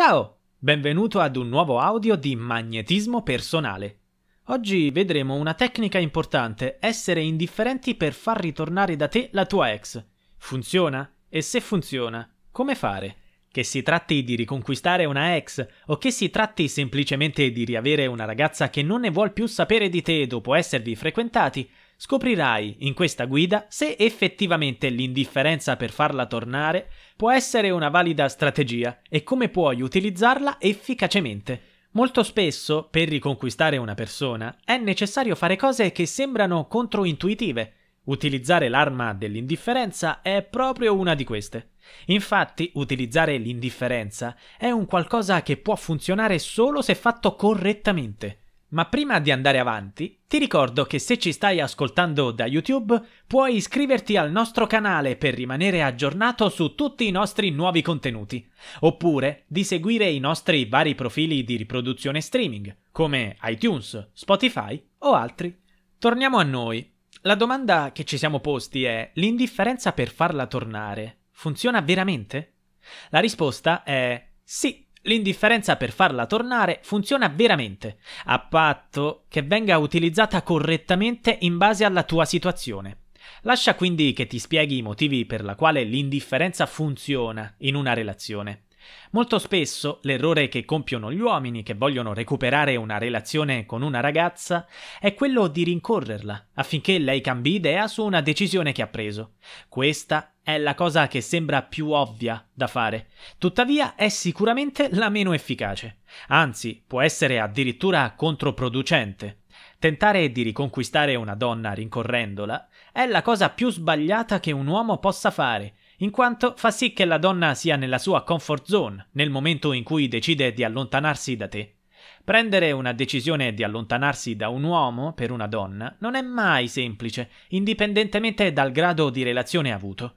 Ciao, benvenuto ad un nuovo audio di Magnetismo Personale. Oggi vedremo una tecnica importante, essere indifferenti per far ritornare da te la tua ex. Funziona? E se funziona, come fare? Che si tratti di riconquistare una ex o che si tratti semplicemente di riavere una ragazza che non ne vuol più sapere di te dopo esservi frequentati, Scoprirai in questa guida se effettivamente l'indifferenza per farla tornare può essere una valida strategia e come puoi utilizzarla efficacemente. Molto spesso, per riconquistare una persona, è necessario fare cose che sembrano controintuitive. Utilizzare l'arma dell'indifferenza è proprio una di queste. Infatti, utilizzare l'indifferenza è un qualcosa che può funzionare solo se fatto correttamente. Ma prima di andare avanti, ti ricordo che se ci stai ascoltando da YouTube, puoi iscriverti al nostro canale per rimanere aggiornato su tutti i nostri nuovi contenuti, oppure di seguire i nostri vari profili di riproduzione streaming, come iTunes, Spotify o altri. Torniamo a noi. La domanda che ci siamo posti è: l'indifferenza per farla tornare funziona veramente? La risposta è sì. L'indifferenza per farla tornare funziona veramente, a patto che venga utilizzata correttamente in base alla tua situazione. Lascia quindi che ti spieghi i motivi per la quale l'indifferenza funziona in una relazione. Molto spesso l'errore che compiono gli uomini che vogliono recuperare una relazione con una ragazza è quello di rincorrerla affinché lei cambi idea su una decisione che ha preso. Questa è la cosa che sembra più ovvia da fare, tuttavia è sicuramente la meno efficace, anzi può essere addirittura controproducente. Tentare di riconquistare una donna rincorrendola è la cosa più sbagliata che un uomo possa fare, in quanto fa sì che la donna sia nella sua comfort zone nel momento in cui decide di allontanarsi da te. Prendere una decisione di allontanarsi da un uomo per una donna non è mai semplice, indipendentemente dal grado di relazione avuto.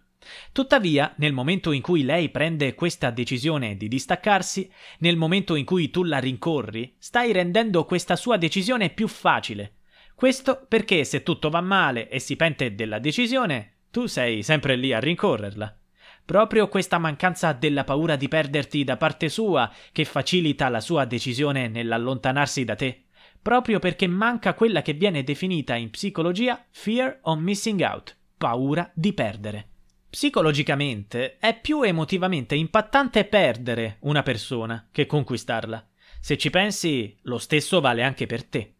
Tuttavia, nel momento in cui lei prende questa decisione di distaccarsi, nel momento in cui tu la rincorri, stai rendendo questa sua decisione più facile. Questo perché se tutto va male e si pente della decisione, tu sei sempre lì a rincorrerla. Proprio questa mancanza della paura di perderti da parte sua che facilita la sua decisione nell'allontanarsi da te, proprio perché manca quella che viene definita in psicologia fear of missing out, paura di perdere. Psicologicamente è più emotivamente impattante perdere una persona che conquistarla. Se ci pensi, lo stesso vale anche per te.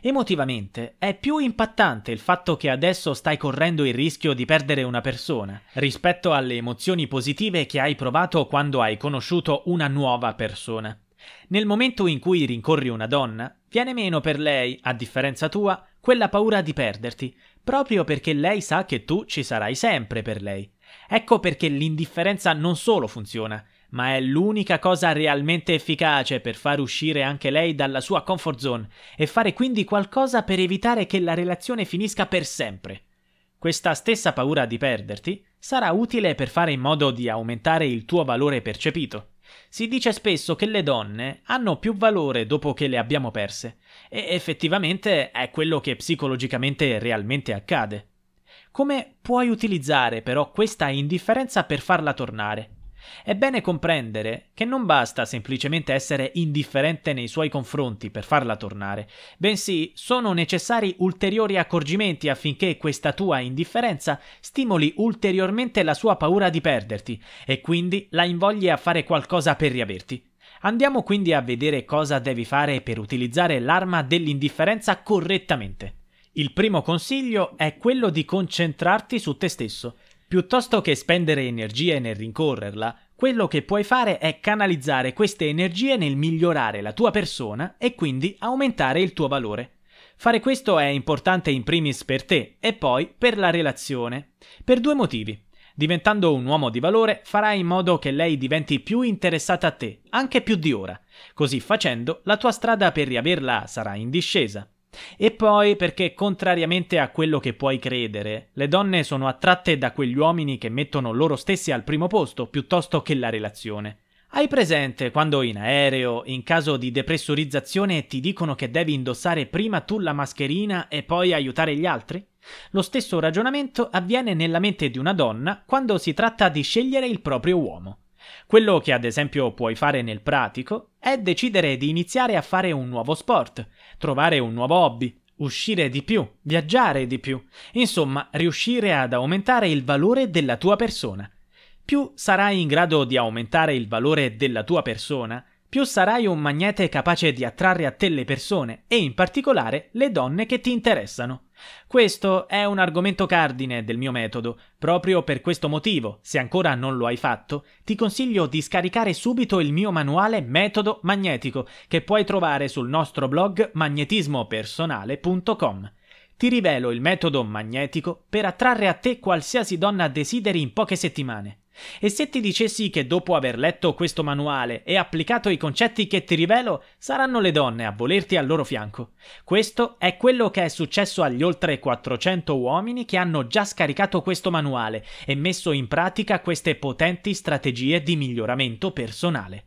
Emotivamente è più impattante il fatto che adesso stai correndo il rischio di perdere una persona rispetto alle emozioni positive che hai provato quando hai conosciuto una nuova persona. Nel momento in cui rincorri una donna, viene meno per lei, a differenza tua, quella paura di perderti, proprio perché lei sa che tu ci sarai sempre per lei. Ecco perché l'indifferenza non solo funziona, ma è l'unica cosa realmente efficace per far uscire anche lei dalla sua comfort zone e fare quindi qualcosa per evitare che la relazione finisca per sempre. Questa stessa paura di perderti sarà utile per fare in modo di aumentare il tuo valore percepito. Si dice spesso che le donne hanno più valore dopo che le abbiamo perse, e effettivamente è quello che psicologicamente realmente accade. Come puoi utilizzare però questa indifferenza per farla tornare? È bene comprendere che non basta semplicemente essere indifferente nei suoi confronti per farla tornare, bensì sono necessari ulteriori accorgimenti affinché questa tua indifferenza stimoli ulteriormente la sua paura di perderti e quindi la invogli a fare qualcosa per riaverti. Andiamo quindi a vedere cosa devi fare per utilizzare l'arma dell'indifferenza correttamente. Il primo consiglio è quello di concentrarti su te stesso Piuttosto che spendere energie nel rincorrerla, quello che puoi fare è canalizzare queste energie nel migliorare la tua persona e quindi aumentare il tuo valore. Fare questo è importante in primis per te e poi per la relazione. Per due motivi. Diventando un uomo di valore farai in modo che lei diventi più interessata a te, anche più di ora. Così facendo, la tua strada per riaverla sarà in discesa. E poi perché, contrariamente a quello che puoi credere, le donne sono attratte da quegli uomini che mettono loro stessi al primo posto piuttosto che la relazione. Hai presente quando in aereo, in caso di depressurizzazione, ti dicono che devi indossare prima tu la mascherina e poi aiutare gli altri? Lo stesso ragionamento avviene nella mente di una donna quando si tratta di scegliere il proprio uomo. Quello che ad esempio puoi fare nel pratico è decidere di iniziare a fare un nuovo sport, trovare un nuovo hobby, uscire di più, viaggiare di più, insomma riuscire ad aumentare il valore della tua persona. Più sarai in grado di aumentare il valore della tua persona, più sarai un magnete capace di attrarre a te le persone e in particolare le donne che ti interessano. Questo è un argomento cardine del mio metodo. Proprio per questo motivo, se ancora non lo hai fatto, ti consiglio di scaricare subito il mio manuale Metodo Magnetico, che puoi trovare sul nostro blog magnetismopersonale.com. Ti rivelo il metodo magnetico per attrarre a te qualsiasi donna desideri in poche settimane. E se ti dicessi che dopo aver letto questo manuale e applicato i concetti che ti rivelo, saranno le donne a volerti al loro fianco. Questo è quello che è successo agli oltre 400 uomini che hanno già scaricato questo manuale e messo in pratica queste potenti strategie di miglioramento personale.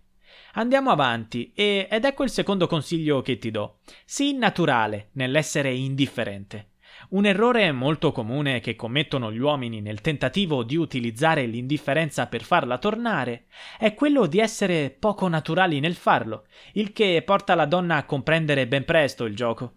Andiamo avanti e, ed ecco il secondo consiglio che ti do. Sii naturale nell'essere indifferente. Un errore molto comune che commettono gli uomini nel tentativo di utilizzare l'indifferenza per farla tornare è quello di essere poco naturali nel farlo, il che porta la donna a comprendere ben presto il gioco.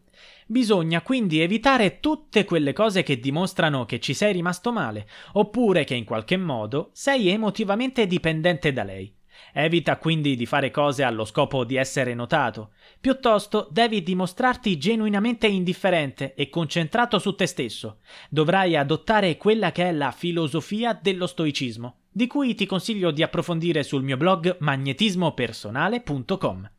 Bisogna quindi evitare tutte quelle cose che dimostrano che ci sei rimasto male, oppure che in qualche modo sei emotivamente dipendente da lei. Evita quindi di fare cose allo scopo di essere notato. Piuttosto devi dimostrarti genuinamente indifferente e concentrato su te stesso. Dovrai adottare quella che è la filosofia dello stoicismo, di cui ti consiglio di approfondire sul mio blog magnetismopersonale.com.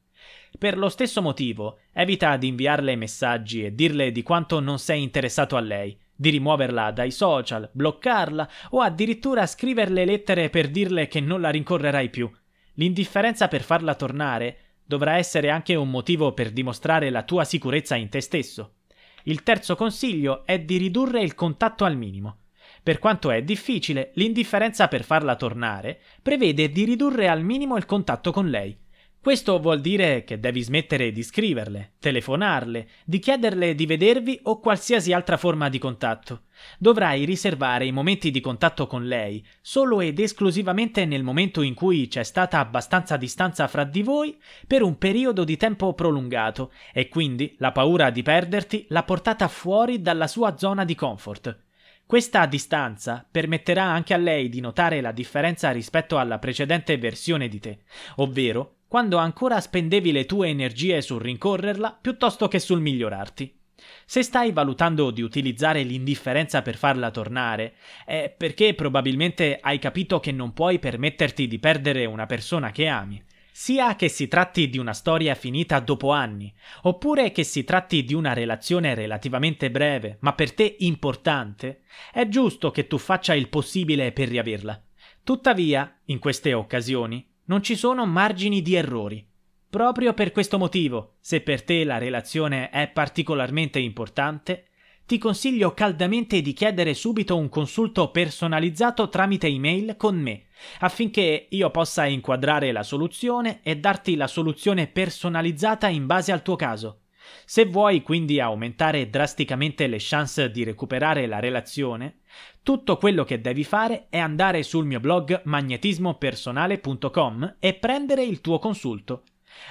Per lo stesso motivo, evita di inviarle messaggi e dirle di quanto non sei interessato a lei, di rimuoverla dai social, bloccarla o addirittura scriverle lettere per dirle che non la rincorrerai più, L'indifferenza per farla tornare dovrà essere anche un motivo per dimostrare la tua sicurezza in te stesso. Il terzo consiglio è di ridurre il contatto al minimo. Per quanto è difficile, l'indifferenza per farla tornare prevede di ridurre al minimo il contatto con lei. Questo vuol dire che devi smettere di scriverle, telefonarle, di chiederle di vedervi o qualsiasi altra forma di contatto. Dovrai riservare i momenti di contatto con lei solo ed esclusivamente nel momento in cui c'è stata abbastanza distanza fra di voi per un periodo di tempo prolungato e quindi la paura di perderti l'ha portata fuori dalla sua zona di comfort. Questa distanza permetterà anche a lei di notare la differenza rispetto alla precedente versione di te, ovvero quando ancora spendevi le tue energie sul rincorrerla piuttosto che sul migliorarti. Se stai valutando di utilizzare l'indifferenza per farla tornare, è perché probabilmente hai capito che non puoi permetterti di perdere una persona che ami. Sia che si tratti di una storia finita dopo anni, oppure che si tratti di una relazione relativamente breve, ma per te importante, è giusto che tu faccia il possibile per riaverla. Tuttavia, in queste occasioni, non ci sono margini di errori. Proprio per questo motivo, se per te la relazione è particolarmente importante, ti consiglio caldamente di chiedere subito un consulto personalizzato tramite email con me, affinché io possa inquadrare la soluzione e darti la soluzione personalizzata in base al tuo caso. Se vuoi quindi aumentare drasticamente le chance di recuperare la relazione, tutto quello che devi fare è andare sul mio blog magnetismopersonale.com e prendere il tuo consulto.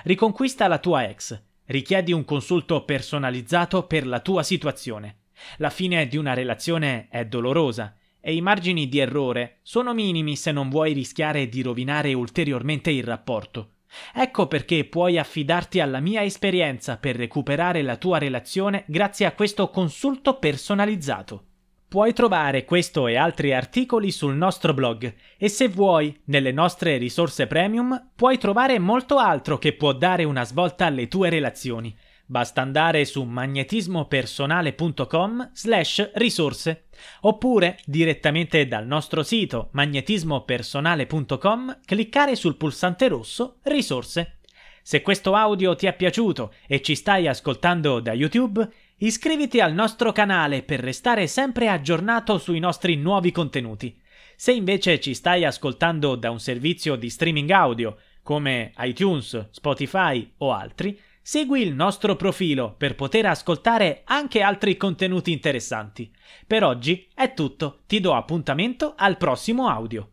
Riconquista la tua ex, richiedi un consulto personalizzato per la tua situazione. La fine di una relazione è dolorosa e i margini di errore sono minimi se non vuoi rischiare di rovinare ulteriormente il rapporto. Ecco perché puoi affidarti alla mia esperienza per recuperare la tua relazione grazie a questo consulto personalizzato. Puoi trovare questo e altri articoli sul nostro blog e se vuoi, nelle nostre risorse premium, puoi trovare molto altro che può dare una svolta alle tue relazioni. Basta andare su magnetismopersonale.com slash risorse oppure direttamente dal nostro sito magnetismopersonale.com cliccare sul pulsante rosso risorse. Se questo audio ti è piaciuto e ci stai ascoltando da YouTube, iscriviti al nostro canale per restare sempre aggiornato sui nostri nuovi contenuti. Se invece ci stai ascoltando da un servizio di streaming audio come iTunes, Spotify o altri, Segui il nostro profilo per poter ascoltare anche altri contenuti interessanti. Per oggi è tutto, ti do appuntamento al prossimo audio.